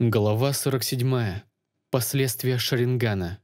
Глава 47. Последствия Шарингана.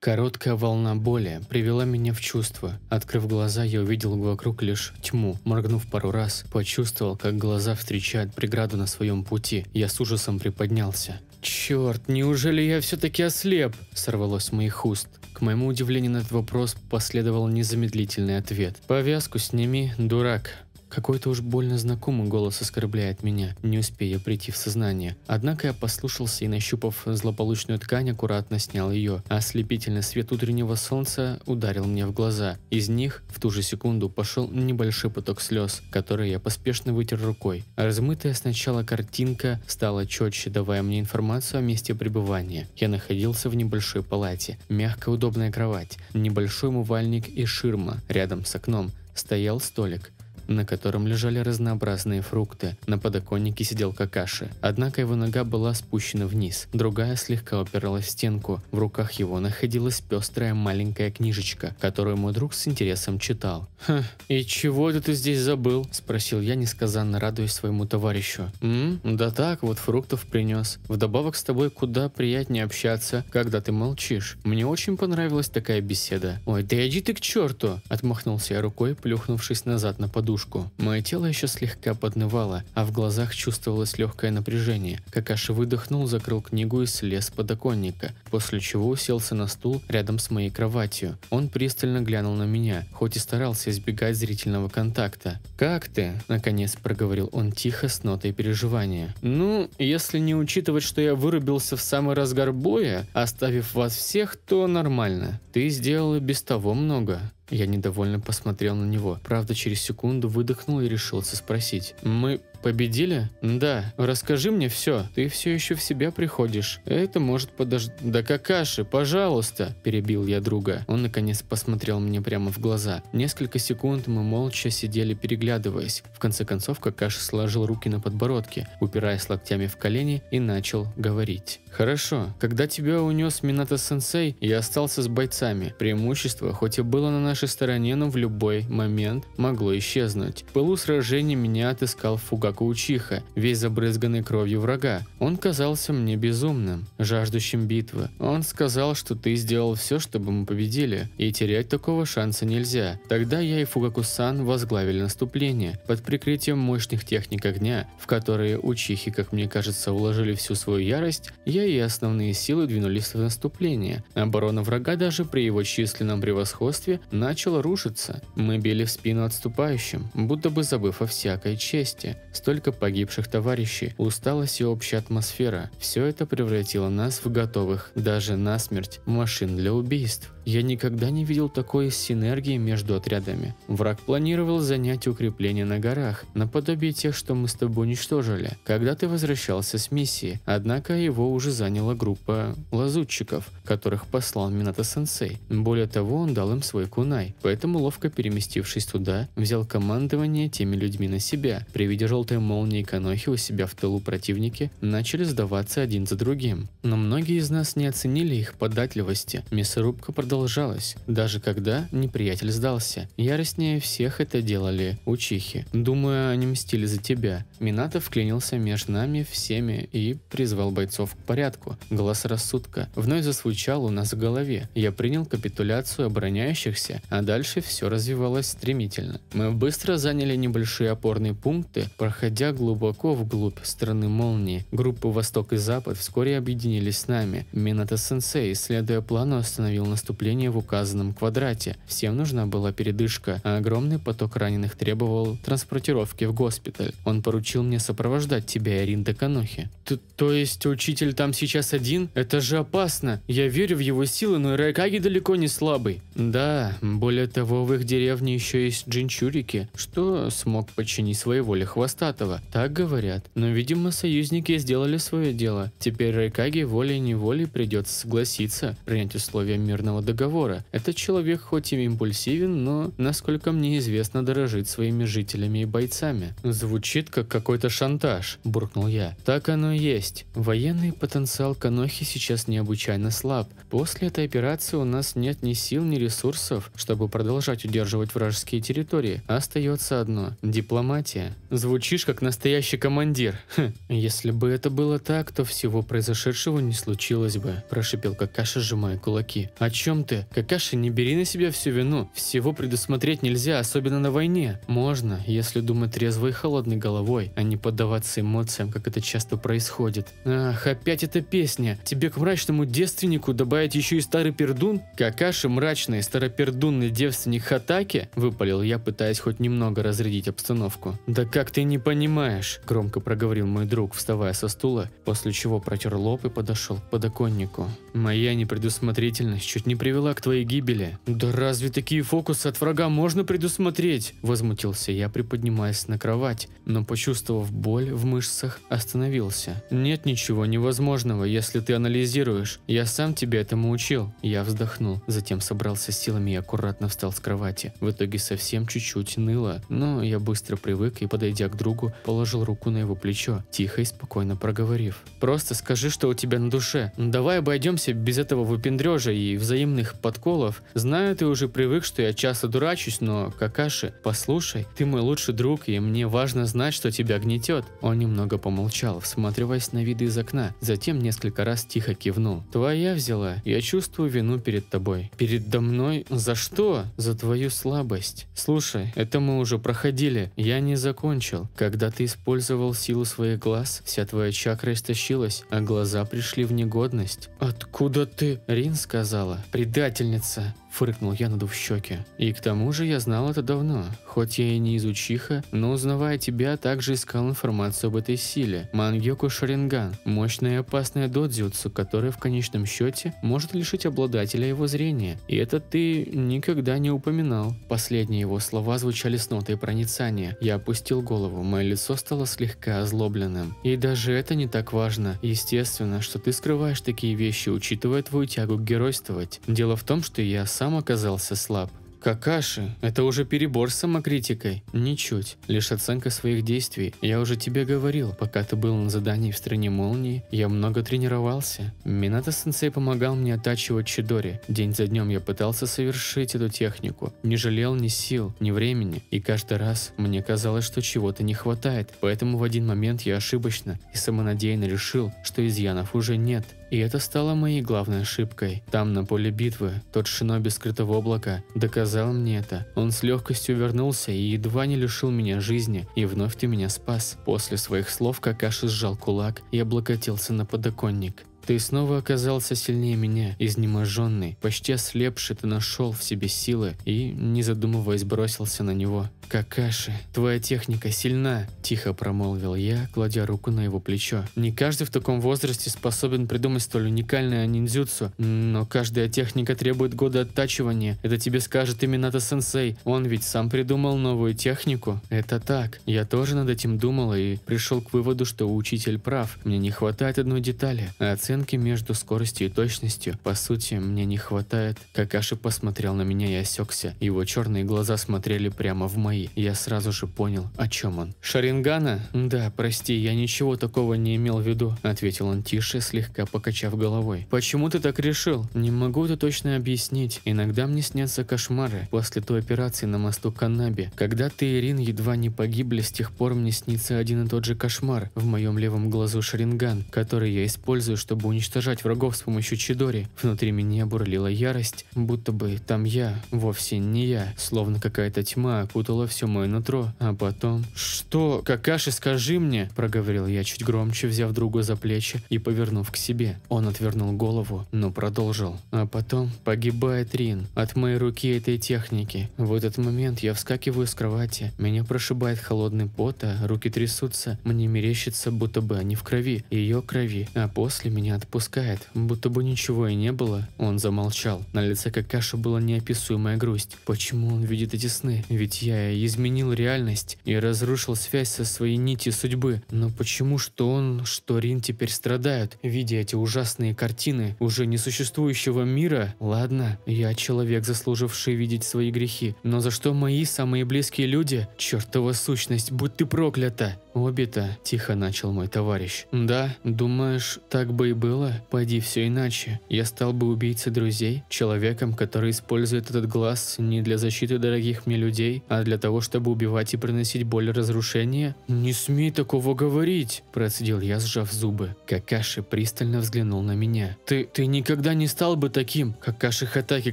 Короткая волна боли привела меня в чувство. Открыв глаза, я увидел вокруг лишь тьму. Моргнув пару раз, почувствовал, как глаза встречают преграду на своем пути. Я с ужасом приподнялся. «Черт, неужели я все-таки ослеп?» – сорвалось с моих уст. К моему удивлению на этот вопрос последовал незамедлительный ответ. «Повязку сними, дурак». Какой-то уж больно знакомый голос оскорбляет меня, не успея прийти в сознание. Однако я послушался и, нащупав злополучную ткань, аккуратно снял ее. Ослепительный свет утреннего солнца ударил мне в глаза. Из них в ту же секунду пошел небольшой поток слез, который я поспешно вытер рукой. Размытая сначала картинка стала четче, давая мне информацию о месте пребывания. Я находился в небольшой палате, мягкая удобная кровать, небольшой умывальник и ширма рядом с окном, стоял столик, на котором лежали разнообразные фрукты, на подоконнике сидел Какаши. Однако его нога была спущена вниз, другая слегка опиралась в стенку, в руках его находилась пестрая маленькая книжечка, которую мой друг с интересом читал. «Хм, и чего это ты здесь забыл?» – спросил я, несказанно радуясь своему товарищу. «М? Да так, вот фруктов принес. Вдобавок с тобой куда приятнее общаться, когда ты молчишь. Мне очень понравилась такая беседа». «Ой, да иди ты к черту!» – отмахнулся я рукой, плюхнувшись назад на подушку подушку. Мое тело еще слегка поднывало, а в глазах чувствовалось легкое напряжение. Какаш выдохнул, закрыл книгу и слез с подоконника, после чего уселся на стул рядом с моей кроватью. Он пристально глянул на меня, хоть и старался избегать зрительного контакта. «Как ты?» – наконец проговорил он тихо с нотой переживания. «Ну, если не учитывать, что я вырубился в самый разгар боя, оставив вас всех, то нормально. Ты сделала без того много. Я недовольно посмотрел на него. Правда, через секунду выдохнул и решился спросить. «Мы Победили? Да. Расскажи мне все. Ты все еще в себя приходишь. Это может подож... Да какаши, пожалуйста, перебил я друга. Он наконец посмотрел мне прямо в глаза. Несколько секунд мы молча сидели переглядываясь. В конце концов Какаши сложил руки на подбородке, упираясь локтями в колени и начал говорить. Хорошо, когда тебя унес Минато-сенсей, я остался с бойцами. Преимущество, хоть и было на нашей стороне, но в любой момент могло исчезнуть. В пылу сражения меня отыскал Фугаку паучиха, весь забрызганный кровью врага. Он казался мне безумным, жаждущим битвы. Он сказал, что ты сделал все, чтобы мы победили, и терять такого шанса нельзя. Тогда я и Фугакусан возглавили наступление, под прикрытием мощных техник огня, в которые учихи, как мне кажется, вложили всю свою ярость, я и основные силы двинулись в наступление. Оборона врага даже при его численном превосходстве начала рушиться. Мы били в спину отступающим, будто бы забыв о всякой чести. С столько погибших товарищей, усталость и общая атмосфера – все это превратило нас в готовых, даже насмерть, машин для убийств. Я никогда не видел такой синергии между отрядами. Враг планировал занять укрепления на горах, наподобие тех, что мы с тобой уничтожили, когда ты возвращался с миссии. Однако его уже заняла группа лазутчиков, которых послал Минато-сенсей. Более того, он дал им свой кунай, поэтому, ловко переместившись туда, взял командование теми людьми на себя. При виде желтой молнии и Канохи у себя в тылу противники начали сдаваться один за другим. Но многие из нас не оценили их податливости. Мясорубка продолжала продолжалось, даже когда неприятель сдался. Яростнее всех это делали учихи. Думаю, они мстили за тебя. Минато вклинился между нами всеми и призвал бойцов к порядку. Глаз рассудка вновь засвучал у нас в голове. Я принял капитуляцию обороняющихся, а дальше все развивалось стремительно. Мы быстро заняли небольшие опорные пункты, проходя глубоко вглубь страны молнии. Группы Восток и Запад вскоре объединились с нами. Минато-сенсей, следуя плану, остановил наступление наступления в указанном квадрате. Всем нужна была передышка, а огромный поток раненых требовал транспортировки в госпиталь. Он поручил мне сопровождать тебя, Ирин, до Канохи. то есть учитель там сейчас один? Это же опасно! Я верю в его силы, но Райкаги далеко не слабый. Да, более того, в их деревне еще есть джинчурики, что смог подчинить своей воле Хвостатого. Так говорят. Но, видимо, союзники сделали свое дело. Теперь Райкаги волей-неволей придется согласиться принять условия мирного договора договора. Этот человек хоть и импульсивен, но, насколько мне известно, дорожит своими жителями и бойцами. Звучит как какой-то шантаж, буркнул я. Так оно и есть. Военный потенциал Канохи сейчас необычайно слаб. После этой операции у нас нет ни сил, ни ресурсов, чтобы продолжать удерживать вражеские территории. Остается одно – дипломатия. Звучишь как настоящий командир. Хм. Если бы это было так, то всего произошедшего не случилось бы, прошипел Какаша, сжимая кулаки. О чем чем ты? Какаши, не бери на себя всю вину. Всего предусмотреть нельзя, особенно на войне. Можно, если думать трезво и холодной головой, а не поддаваться эмоциям, как это часто происходит. Ах, опять эта песня. Тебе к мрачному девственнику добавить еще и старый пердун? Какаши мрачный старопердунный девственник Хатаки? Выпалил я, пытаясь хоть немного разрядить обстановку. Да как ты не понимаешь? Громко проговорил мой друг, вставая со стула, после чего протер лоб и подошел к подоконнику. Моя непредусмотрительность чуть не привела к твоей гибели. Да разве такие фокусы от врага можно предусмотреть? Возмутился я, приподнимаясь на кровать, но почувствовав боль в мышцах, остановился. Нет ничего невозможного, если ты анализируешь. Я сам тебя этому учил. Я вздохнул, затем собрался с силами и аккуратно встал с кровати. В итоге совсем чуть-чуть ныло, но я быстро привык и, подойдя к другу, положил руку на его плечо, тихо и спокойно проговорив. «Просто скажи, что у тебя на душе. Давай обойдемся обойдемся без этого выпендрежа и взаимных подколов. Знаю, ты уже привык, что я часто дурачусь, но, Какаши, послушай, ты мой лучший друг, и мне важно знать, что тебя гнетет. Он немного помолчал, всматриваясь на виды из окна, затем несколько раз тихо кивнул. Твоя взяла, я чувствую вину перед тобой. Передо мной? За что? За твою слабость. Слушай, это мы уже проходили, я не закончил. Когда ты использовал силу своих глаз, вся твоя чакра истощилась, а глаза пришли в негодность. Откуда? «Куда ты?» Рин сказала. «Предательница» фыркнул я, надув щеки. «И к тому же я знал это давно. Хоть я и не изучиха, но узнавая тебя, также искал информацию об этой силе. Мангёку Шаринган – мощная и опасная додзюцу, которая в конечном счете может лишить обладателя его зрения. И это ты никогда не упоминал». Последние его слова звучали с нотой проницания. Я опустил голову, мое лицо стало слегка озлобленным. «И даже это не так важно. Естественно, что ты скрываешь такие вещи, учитывая твою тягу геройствовать. Дело в том, что я сам сам оказался слаб. Какаши, это уже перебор с самокритикой. Ничуть, лишь оценка своих действий. Я уже тебе говорил, пока ты был на задании в стране молнии, я много тренировался. Минато сенсей помогал мне оттачивать чидори. День за днем я пытался совершить эту технику. Не жалел ни сил, ни времени. И каждый раз мне казалось, что чего-то не хватает. Поэтому в один момент я ошибочно и самонадеянно решил, что изъянов уже нет. И это стало моей главной ошибкой. Там, на поле битвы, тот шиноби скрытого облака доказал мне это. Он с легкостью вернулся и едва не лишил меня жизни, и вновь ты меня спас. После своих слов Какаши сжал кулак и облокотился на подоконник. Ты снова оказался сильнее меня, изнеможенный, почти ослепший ты нашел в себе силы и, не задумываясь, бросился на него. «Какаши, твоя техника сильна!» – тихо промолвил я, кладя руку на его плечо. «Не каждый в таком возрасте способен придумать столь уникальное ниндзюцу, но каждая техника требует года оттачивания. Это тебе скажет именно то сенсей, он ведь сам придумал новую технику». «Это так. Я тоже над этим думал и пришел к выводу, что учитель прав. Мне не хватает одной детали а – оценки оценки между скоростью и точностью. По сути, мне не хватает. Какаши посмотрел на меня и осекся. Его черные глаза смотрели прямо в мои. Я сразу же понял, о чем он. Шарингана? Да, прости, я ничего такого не имел в виду, ответил он тише, слегка покачав головой. Почему ты так решил? Не могу это точно объяснить. Иногда мне снятся кошмары после той операции на мосту Канаби. Когда ты и Рин едва не погибли, с тех пор мне снится один и тот же кошмар в моем левом глазу Шаринган, который я использую, чтобы чтобы уничтожать врагов с помощью Чидори. Внутри меня бурлила ярость, будто бы там я, вовсе не я. Словно какая-то тьма окутала все мое нутро. А потом... «Что? Какаши, скажи мне!» – проговорил я чуть громче, взяв друга за плечи и повернув к себе. Он отвернул голову, но продолжил. А потом погибает Рин от моей руки этой техники. В этот момент я вскакиваю с кровати, меня прошибает холодный пот, а руки трясутся, мне мерещится, будто бы они в крови, ее крови, а после меня отпускает, будто бы ничего и не было. Он замолчал. На лице Какаши была неописуемая грусть. Почему он видит эти сны? Ведь я изменил реальность и разрушил связь со своей нитью судьбы. Но почему что он, что Рин теперь страдают, видя эти ужасные картины уже несуществующего мира? Ладно, я человек, заслуживший видеть свои грехи. Но за что мои самые близкие люди? Чертова сущность, будь ты проклята! Обита, тихо начал мой товарищ. Да, думаешь, так бы и было, пойди все иначе. Я стал бы убийцей друзей, человеком, который использует этот глаз не для защиты дорогих мне людей, а для того, чтобы убивать и приносить боль и разрушение? Не смей такого говорить, процедил я, сжав зубы. Какаши пристально взглянул на меня. Ты, ты никогда не стал бы таким. Какаши Хатаки,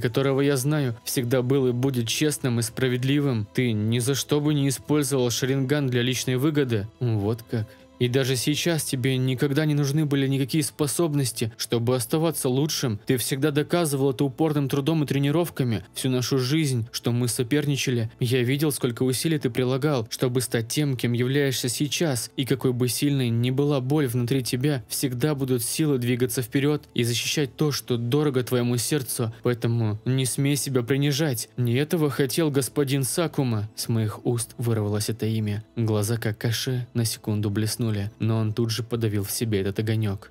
которого я знаю, всегда был и будет честным и справедливым. Ты ни за что бы не использовал шаринган для личной выгоды. Вот как. И даже сейчас тебе никогда не нужны были никакие способности, чтобы оставаться лучшим. Ты всегда доказывал это упорным трудом и тренировками. Всю нашу жизнь, что мы соперничали, я видел, сколько усилий ты прилагал, чтобы стать тем, кем являешься сейчас. И какой бы сильной ни была боль внутри тебя, всегда будут силы двигаться вперед и защищать то, что дорого твоему сердцу. Поэтому не смей себя принижать. Не этого хотел господин Сакума. С моих уст вырвалось это имя. Глаза как каши на секунду блеснули вздохнули, но он тут же подавил в себе этот огонек.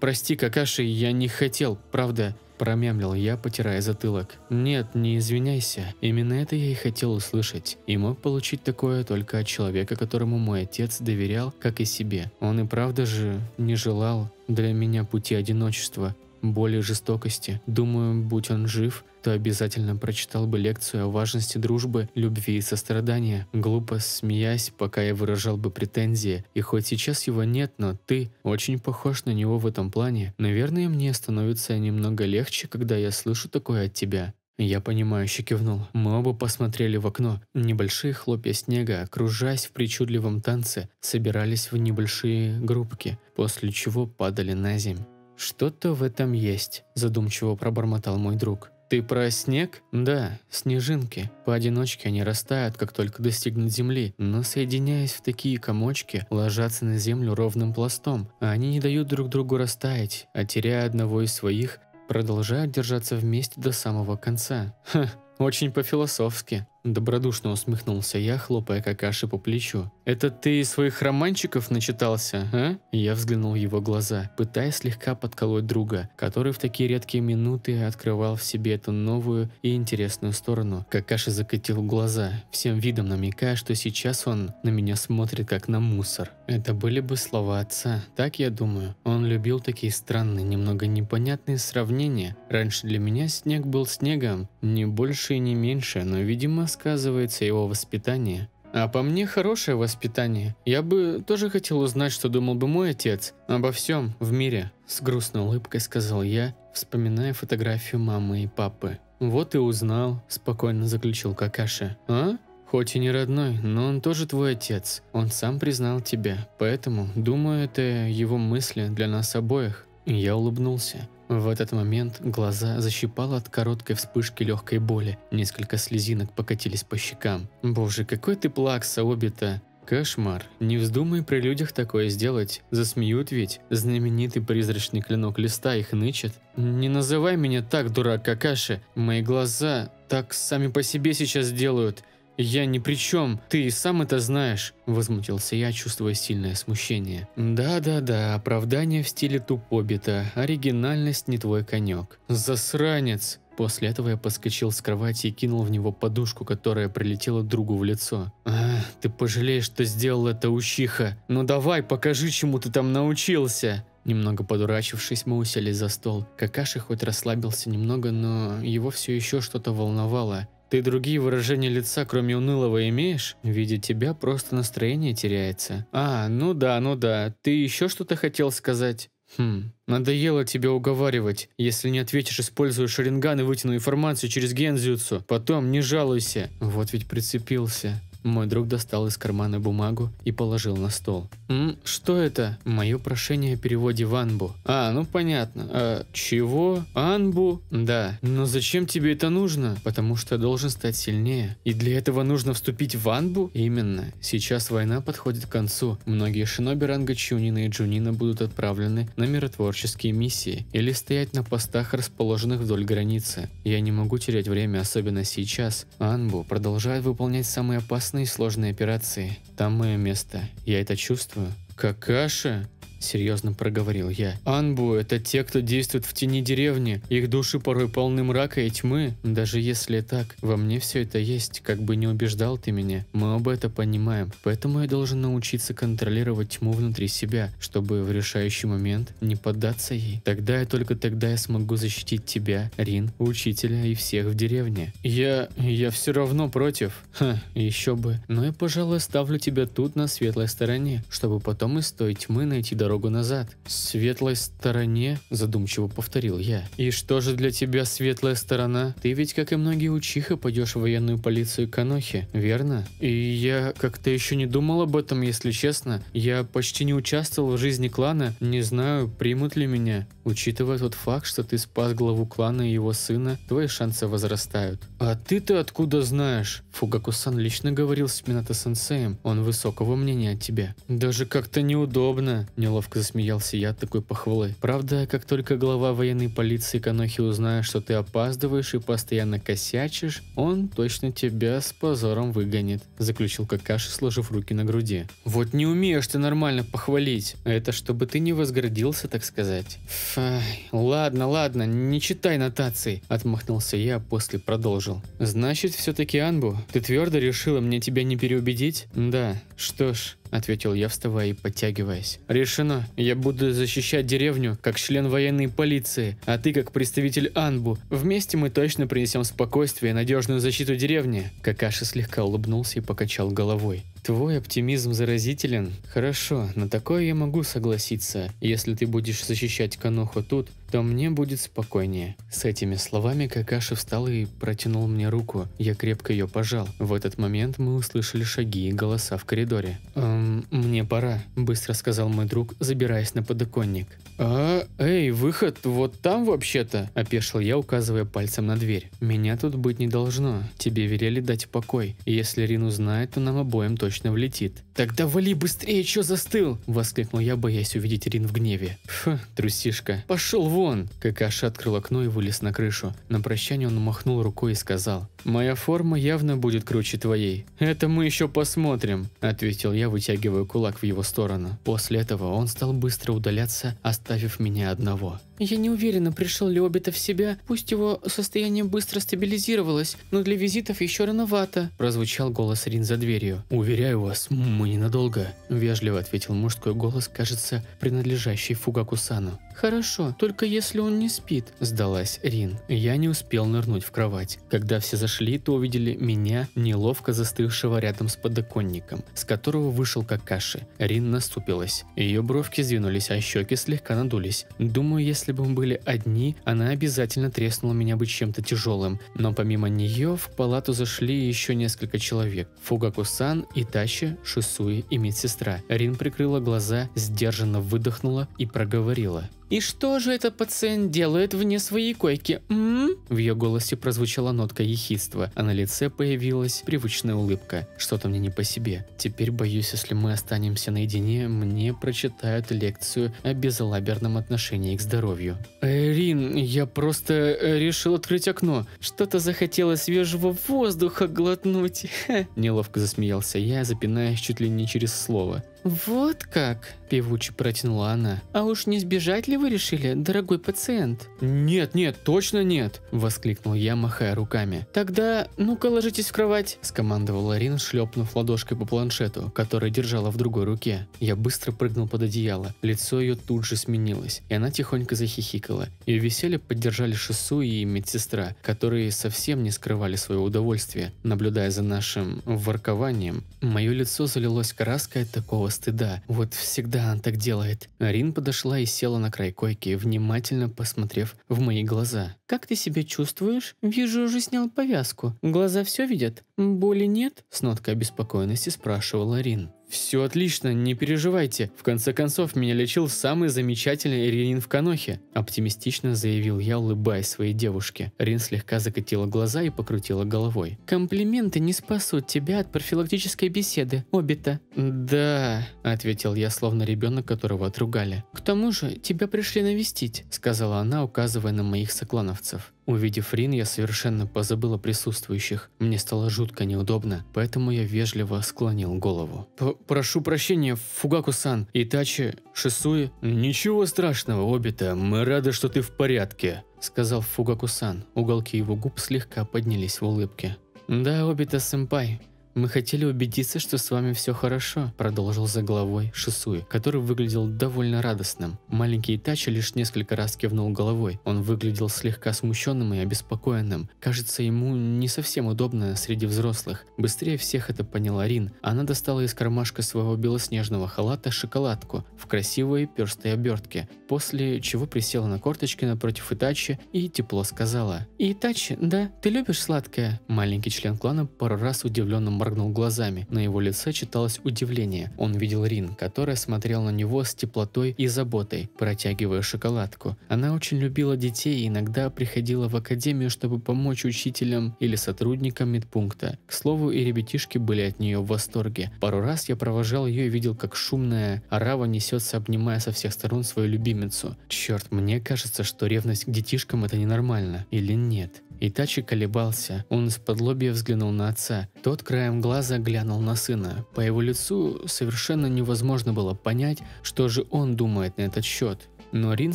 «Прости, Какаши, я не хотел, правда», – промямлил я, потирая затылок. «Нет, не извиняйся, именно это я и хотел услышать, и мог получить такое только от человека, которому мой отец доверял, как и себе. Он и правда же не желал для меня пути одиночества, более жестокости. Думаю, будь он жив, то обязательно прочитал бы лекцию о важности дружбы, любви и сострадания, глупо смеясь, пока я выражал бы претензии. И хоть сейчас его нет, но ты очень похож на него в этом плане. Наверное, мне становится немного легче, когда я слышу такое от тебя. Я понимающе кивнул. Мы оба посмотрели в окно. Небольшие хлопья снега, кружась в причудливом танце, собирались в небольшие группки, после чего падали на земь. «Что-то в этом есть», – задумчиво пробормотал мой друг. «Ты про снег?» «Да, снежинки. Поодиночке они растают, как только достигнут земли, но соединяясь в такие комочки, ложатся на землю ровным пластом, а они не дают друг другу растаять, а теряя одного из своих, продолжают держаться вместе до самого конца». Ха, очень по-философски. Добродушно усмехнулся я, хлопая какаши по плечу. «Это ты из своих романчиков начитался, а?» Я взглянул в его глаза, пытаясь слегка подколоть друга, который в такие редкие минуты открывал в себе эту новую и интересную сторону. Какаши закатил глаза, всем видом намекая, что сейчас он на меня смотрит как на мусор. Это были бы слова отца, так я думаю. Он любил такие странные, немного непонятные сравнения. Раньше для меня снег был снегом, не больше и не меньше, но, видимо, сказывается его воспитание. А по мне хорошее воспитание. Я бы тоже хотел узнать, что думал бы мой отец обо всем в мире. С грустной улыбкой сказал я, вспоминая фотографию мамы и папы. Вот и узнал, спокойно заключил Какаши. А? Хоть и не родной, но он тоже твой отец. Он сам признал тебя. Поэтому, думаю, это его мысли для нас обоих. Я улыбнулся. В этот момент глаза защипало от короткой вспышки легкой боли. Несколько слезинок покатились по щекам. «Боже, какой ты плакса, Обита!» Кошмар. Не вздумай при людях такое сделать. Засмеют ведь. Знаменитый призрачный клинок листа их нычет. Не называй меня так, дурак Какаши. Мои глаза так сами по себе сейчас делают. «Я ни при чем, ты и сам это знаешь», – возмутился я, чувствуя сильное смущение. «Да-да-да, оправдание в стиле тупобита, оригинальность не твой конек». «Засранец!» После этого я подскочил с кровати и кинул в него подушку, которая прилетела другу в лицо. «А, ты пожалеешь, что сделал это, учиха! Ну давай, покажи, чему ты там научился!» Немного подурачившись, мы уселись за стол. Какаши хоть расслабился немного, но его все еще что-то волновало. Ты другие выражения лица, кроме унылого, имеешь? Видя тебя, просто настроение теряется. А, ну да, ну да. Ты еще что-то хотел сказать? Хм, надоело тебя уговаривать. Если не ответишь, использую шаринган и вытяну информацию через гензюцу. Потом не жалуйся. Вот ведь прицепился. Мой друг достал из кармана бумагу и положил на стол. «М, что это?» Мое прошение о переводе в Анбу. «А, ну понятно. А, чего? Анбу? Да. Но зачем тебе это нужно? Потому что должен стать сильнее. И для этого нужно вступить в Анбу? Именно. Сейчас война подходит к концу. Многие шиноби ранга Чунина и Джунина будут отправлены на миротворческие миссии или стоять на постах, расположенных вдоль границы. Я не могу терять время, особенно сейчас. Анбу продолжает выполнять самые опасные опасные и сложные операции. Там мое место. Я это чувствую. Какаша? Серьезно проговорил я. Анбу – это те, кто действует в тени деревни. Их души порой полны мрака и тьмы. Даже если так, во мне все это есть, как бы не убеждал ты меня. Мы об это понимаем. Поэтому я должен научиться контролировать тьму внутри себя, чтобы в решающий момент не поддаться ей. Тогда и только тогда я смогу защитить тебя, Рин, учителя и всех в деревне. Я... я все равно против. Ха, еще бы. Но ну я, пожалуй, ставлю тебя тут на светлой стороне, чтобы потом из той тьмы найти дорогу дорогу назад. светлой стороне, задумчиво повторил я. И что же для тебя светлая сторона? Ты ведь, как и многие учиха, пойдешь в военную полицию Канохи, верно? И я как-то еще не думал об этом, если честно. Я почти не участвовал в жизни клана, не знаю, примут ли меня. Учитывая тот факт, что ты спас главу клана и его сына, твои шансы возрастают. А ты-то откуда знаешь? Фугакусан лично говорил с Минато-сенсеем, он высокого мнения о тебе. Даже как-то неудобно, неловко Неловко засмеялся я от такой похвалы. Правда, как только глава военной полиции Канохи узнает, что ты опаздываешь и постоянно косячишь, он точно тебя с позором выгонит, заключил Какаши, сложив руки на груди. Вот не умеешь ты нормально похвалить. Это чтобы ты не возгордился, так сказать. Фай, ладно, ладно, не читай нотации, отмахнулся я, а после продолжил. Значит, все-таки Анбу, ты твердо решила мне тебя не переубедить? Да, что ж, ответил я, вставая и подтягиваясь. «Решено. Я буду защищать деревню, как член военной полиции, а ты как представитель Анбу. Вместе мы точно принесем спокойствие и надежную защиту деревни». Какаши слегка улыбнулся и покачал головой. Твой оптимизм заразителен. Хорошо, на такое я могу согласиться. Если ты будешь защищать Каноху тут, то мне будет спокойнее. С этими словами Какаши встал и протянул мне руку. Я крепко ее пожал. В этот момент мы услышали шаги и голоса в коридоре. «Эм, мне пора», – быстро сказал мой друг, забираясь на подоконник. «А, эй, выход вот там вообще-то», – опешил я, указывая пальцем на дверь. «Меня тут быть не должно. Тебе велели дать покой. Если Рин узнает, то нам обоим точно точно влетит. «Тогда вали быстрее, чё застыл?» – воскликнул я, боясь увидеть Рин в гневе. «Фу, трусишка, пошел вон!» Какаша открыл окно и вылез на крышу. На прощание он махнул рукой и сказал. «Моя форма явно будет круче твоей». «Это мы ещё посмотрим», – ответил я, вытягивая кулак в его сторону. После этого он стал быстро удаляться, оставив меня одного. Я не уверена, пришел ли Обита в себя. Пусть его состояние быстро стабилизировалось, но для визитов еще рановато», – прозвучал голос Рин за дверью. «Уверяю вас, мы ненадолго», – вежливо ответил мужской голос, кажется, принадлежащий Фугаку-сану. «Хорошо, только если он не спит», – сдалась Рин. Я не успел нырнуть в кровать. Когда все зашли, то увидели меня, неловко застывшего рядом с подоконником, с которого вышел какаши. Рин наступилась. Ее бровки сдвинулись, а щеки слегка надулись. Думаю, если бы мы были одни, она обязательно треснула меня бы чем-то тяжелым. Но помимо нее в палату зашли еще несколько человек. Фугаку-сан, Итачи, Шисуи и медсестра. Рин прикрыла глаза, сдержанно выдохнула и проговорила. «И что же этот пациент делает вне своей койки, м?», В ее голосе прозвучала нотка ехидства, а на лице появилась привычная улыбка. «Что-то мне не по себе. Теперь боюсь, если мы останемся наедине, мне прочитают лекцию о безалаберном отношении к здоровью». «Эрин, я просто э, решил открыть окно. Что-то захотелось свежего воздуха глотнуть». Неловко засмеялся я, запинаясь чуть ли не через слово. «Вот как!» – певуче протянула она. «А уж не сбежать ли вы решили, дорогой пациент?» «Нет, нет, точно нет!» – воскликнул я, махая руками. «Тогда, ну-ка ложитесь в кровать!» – скомандовала Рин, шлепнув ладошкой по планшету, который держала в другой руке. Я быстро прыгнул под одеяло, лицо ее тут же сменилось, и она тихонько захихикала. Ее веселье поддержали Шису и медсестра, которые совсем не скрывали свое удовольствие, наблюдая за нашим воркованием. Мое лицо залилось краской от такого стыда. Вот всегда она так делает. Рин подошла и села на край койки, внимательно посмотрев в мои глаза. «Как ты себя чувствуешь? Вижу, уже снял повязку. Глаза все видят? Боли нет?» С ноткой обеспокоенности спрашивала Рин. «Все отлично, не переживайте. В конце концов, меня лечил самый замечательный Рин в Канохе», – оптимистично заявил я, улыбаясь своей девушке. Рин слегка закатила глаза и покрутила головой. «Комплименты не спасут тебя от профилактической беседы, Обита». «Да», – ответил я, словно ребенок, которого отругали. «К тому же, тебя пришли навестить», – сказала она, указывая на моих соклановцев. Увидев Рин, я совершенно позабыл о присутствующих. Мне стало жутко неудобно, поэтому я вежливо склонил голову. «Прошу прощения, Фугаку-сан, Итачи, Шисуи». «Ничего страшного, Обита, мы рады, что ты в порядке», – сказал Фугаку-сан. Уголки его губ слегка поднялись в улыбке. «Да, Обита-сэмпай, «Мы хотели убедиться, что с вами все хорошо», – продолжил за головой Шисуи, который выглядел довольно радостным. Маленький Итачи лишь несколько раз кивнул головой. Он выглядел слегка смущенным и обеспокоенным. Кажется, ему не совсем удобно среди взрослых. Быстрее всех это поняла Рин. Она достала из кармашка своего белоснежного халата шоколадку в красивой перстой обертке, после чего присела на корточки напротив Итачи и тепло сказала. «Итачи, да, ты любишь сладкое?» Маленький член клана пару раз удивленным моргнул глазами. На его лице читалось удивление. Он видел Рин, которая смотрела на него с теплотой и заботой, протягивая шоколадку. Она очень любила детей и иногда приходила в академию, чтобы помочь учителям или сотрудникам медпункта. К слову, и ребятишки были от нее в восторге. Пару раз я провожал ее и видел, как шумная арава несется, обнимая со всех сторон свою любимицу. Черт, мне кажется, что ревность к детишкам это ненормально. Или нет? Итачи колебался. Он из-под лобья взглянул на отца. Тот краем глаза глянул на сына. По его лицу совершенно невозможно было понять, что же он думает на этот счет. Но Рин,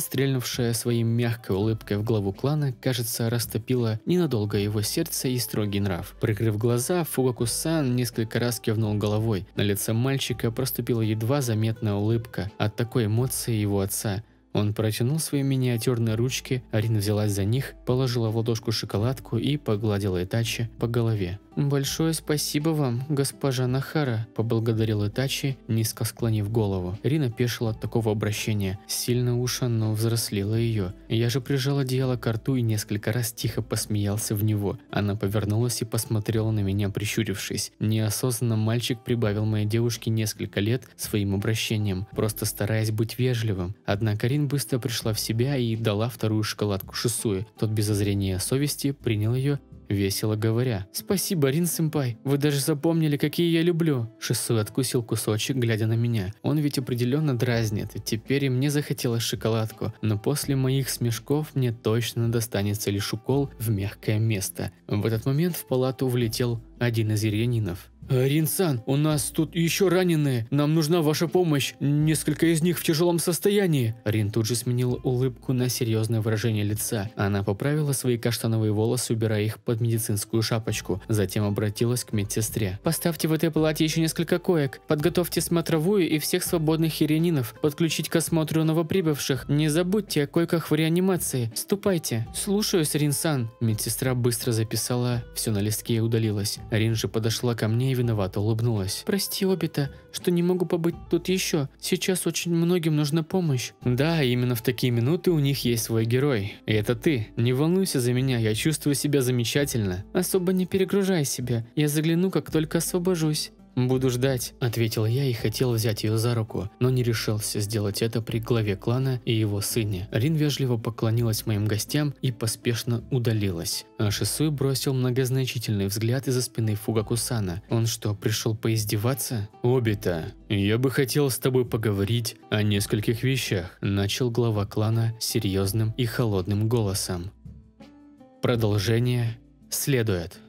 стрельнувшая своей мягкой улыбкой в главу клана, кажется, растопила ненадолго его сердце и строгий нрав. Прикрыв глаза, Фугаку-сан несколько раз кивнул головой. На лице мальчика проступила едва заметная улыбка от такой эмоции его отца – он протянул свои миниатюрные ручки, Арина взялась за них, положила в ладошку шоколадку и погладила Итачи по голове. «Большое спасибо вам, госпожа Нахара», – поблагодарил Итачи, низко склонив голову. Рина пешила от такого обращения. Сильно уж оно взрослело ее. Я же прижал одеяло к рту и несколько раз тихо посмеялся в него. Она повернулась и посмотрела на меня, прищурившись. Неосознанно мальчик прибавил моей девушке несколько лет своим обращением, просто стараясь быть вежливым. Однако Рин быстро пришла в себя и дала вторую шоколадку Шисуе. Тот без озрения совести принял ее весело говоря. «Спасибо, Рин-сэмпай, вы даже запомнили, какие я люблю!» Шису откусил кусочек, глядя на меня. Он ведь определенно дразнит, теперь и мне захотелось шоколадку, но после моих смешков мне точно достанется лишь укол в мягкое место. В этот момент в палату влетел один из ирьянинов. Э, «Ринсан, у нас тут еще раненые, нам нужна ваша помощь, несколько из них в тяжелом состоянии». Рин тут же сменила улыбку на серьезное выражение лица. Она поправила свои каштановые волосы, убирая их под медицинскую шапочку, затем обратилась к медсестре. «Поставьте в этой палате еще несколько коек, подготовьте смотровую и всех свободных хиренинов, подключить к осмотру новоприбывших, не забудьте о койках в реанимации, ступайте». «Слушаюсь, Ринсан». Медсестра быстро записала все на листке и удалилась. Рин же подошла ко мне и виновато улыбнулась. «Прости, Обита, что не могу побыть тут еще. Сейчас очень многим нужна помощь». Да, именно в такие минуты у них есть свой герой. И это ты. Не волнуйся за меня, я чувствую себя замечательно. Особо не перегружай себя. Я загляну, как только освобожусь. «Буду ждать», – ответил я и хотел взять ее за руку, но не решился сделать это при главе клана и его сыне. Рин вежливо поклонилась моим гостям и поспешно удалилась. А Шисуй бросил многозначительный взгляд из-за спины Фугакусана. Он что, пришел поиздеваться? «Обита, я бы хотел с тобой поговорить о нескольких вещах», – начал глава клана серьезным и холодным голосом. Продолжение следует.